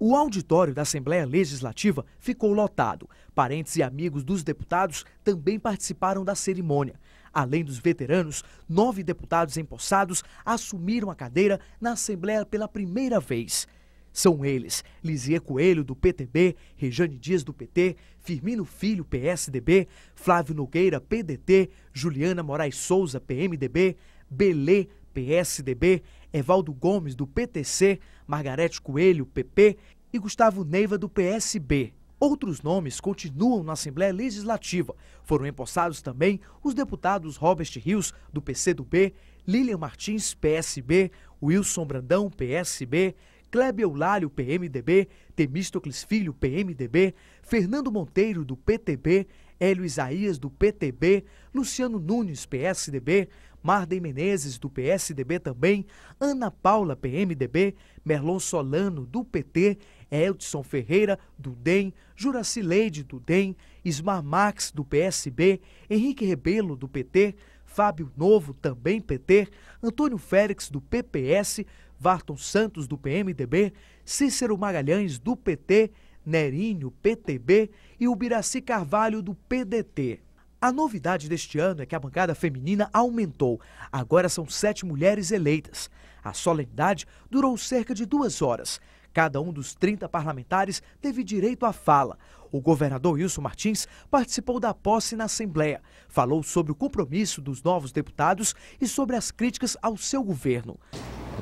O auditório da Assembleia Legislativa ficou lotado. Parentes e amigos dos deputados também participaram da cerimônia. Além dos veteranos, nove deputados empossados assumiram a cadeira na Assembleia pela primeira vez. São eles Lisier Coelho, do PTB, Rejane Dias, do PT, Firmino Filho, PSDB, Flávio Nogueira, PDT, Juliana Moraes Souza, PMDB, Belê, PSDB, Evaldo Gomes, do PTC, Margarete Coelho, PP e Gustavo Neiva, do PSB. Outros nomes continuam na Assembleia Legislativa. Foram empossados também os deputados Robert Rios, do PCdoB, Lilian Martins, PSB, Wilson Brandão, PSB, Kleber Eulálio, PMDB, Temístocles Filho, PMDB, Fernando Monteiro, do PTB, Hélio Isaías, do PTB, Luciano Nunes, PSDB, Marden Menezes, do PSDB também, Ana Paula, PMDB, Merlon Solano, do PT, Edson Ferreira, do DEM, Juraci Leide, do DEM, Ismar Max, do PSB, Henrique Rebelo, do PT, Fábio Novo, também PT, Antônio Félix, do PPS, Varton Santos, do PMDB, Cícero Magalhães, do PT Nerinho, PTB e Ubiraci Carvalho do PDT. A novidade deste ano é que a bancada feminina aumentou. Agora são sete mulheres eleitas. A solenidade durou cerca de duas horas. Cada um dos 30 parlamentares teve direito à fala. O governador Wilson Martins participou da posse na Assembleia, falou sobre o compromisso dos novos deputados e sobre as críticas ao seu governo.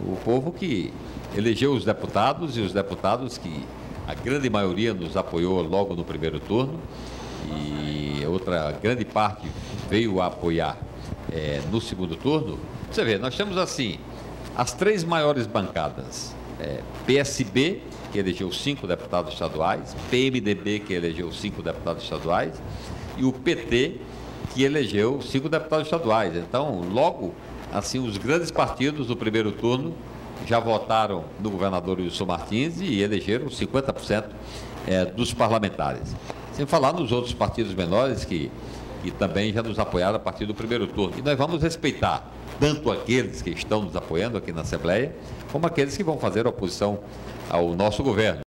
O povo que elegeu os deputados e os deputados que a grande maioria nos apoiou logo no primeiro turno e outra grande parte veio a apoiar é, no segundo turno. Você vê, nós temos assim as três maiores bancadas: é, PSB, que elegeu cinco deputados estaduais, PMDB, que elegeu cinco deputados estaduais, e o PT, que elegeu cinco deputados estaduais. Então, logo, assim, os grandes partidos do primeiro turno já votaram no governador Wilson Martins e elegeram 50% é, eh, dos parlamentares. Sem falar nos outros partidos menores que, que também já nos apoiaram a partir do primeiro turno. E nós vamos respeitar tanto aqueles que estão nos apoiando aqui na Assembleia, como aqueles que vão fazer oposição ao nosso governo.